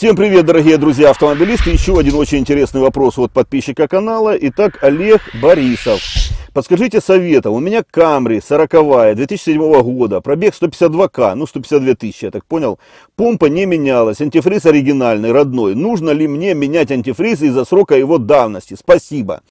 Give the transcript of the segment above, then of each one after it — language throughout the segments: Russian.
Всем привет, дорогие друзья автомобилисты. Еще один очень интересный вопрос от подписчика канала. Итак, Олег Борисов. Подскажите совета. У меня Камри 40 2007 года, пробег 152к, ну 152 тысячи, я так понял. Помпа не менялась, антифриз оригинальный, родной. Нужно ли мне менять антифриз из-за срока его давности? Спасибо.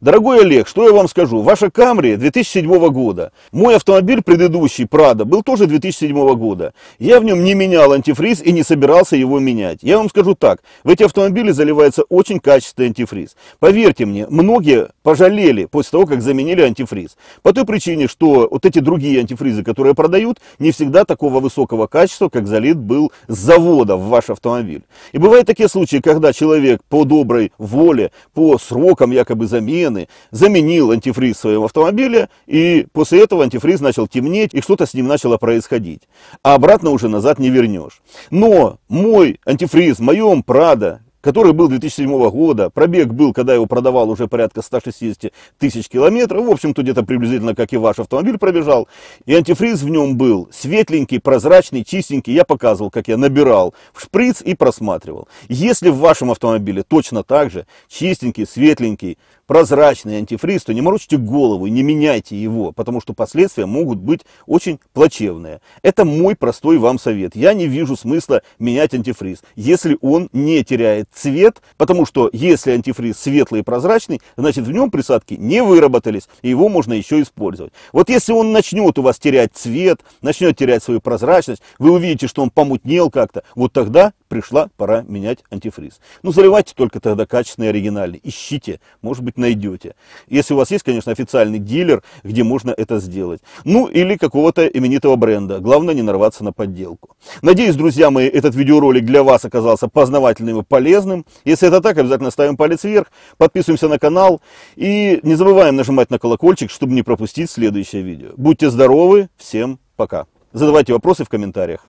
Дорогой Олег, что я вам скажу? Ваша Камри 2007 года. Мой автомобиль предыдущий, Прада, был тоже 2007 года. Я в нем не менял антифриз и не собирался его менять. Я вам скажу так, в эти автомобили заливается очень качественный антифриз. Поверьте мне, многие пожалели после того, как заменили антифриз. По той причине, что вот эти другие антифризы, которые продают, не всегда такого высокого качества, как залит был с завода в ваш автомобиль. И бывают такие случаи, когда человек по доброй воле, по срокам якобы замены, замены, заменил антифриз в своем автомобиле, и после этого антифриз начал темнеть, и что-то с ним начало происходить. А обратно уже назад не вернешь. Но мой антифриз, в моем Прадо, который был 2007 года, пробег был, когда я его продавал, уже порядка 160 тысяч километров, в общем-то где-то приблизительно, как и ваш автомобиль пробежал, и антифриз в нем был светленький, прозрачный, чистенький, я показывал, как я набирал в шприц и просматривал. Если в вашем автомобиле точно так же, чистенький, светленький, прозрачный антифриз, то не морочьте голову не меняйте его, потому что последствия могут быть очень плачевные. Это мой простой вам совет. Я не вижу смысла менять антифриз, если он не теряет цвет, потому что если антифриз светлый и прозрачный, значит в нем присадки не выработались, и его можно еще использовать. Вот если он начнет у вас терять цвет, начнет терять свою прозрачность, вы увидите, что он помутнел как-то, вот тогда пришла пора менять антифриз. Ну заливайте только тогда качественный оригинальный, ищите, может быть найдете. Если у вас есть, конечно, официальный дилер, где можно это сделать. Ну, или какого-то именитого бренда. Главное, не нарваться на подделку. Надеюсь, друзья мои, этот видеоролик для вас оказался познавательным и полезным. Если это так, обязательно ставим палец вверх, подписываемся на канал и не забываем нажимать на колокольчик, чтобы не пропустить следующее видео. Будьте здоровы, всем пока. Задавайте вопросы в комментариях.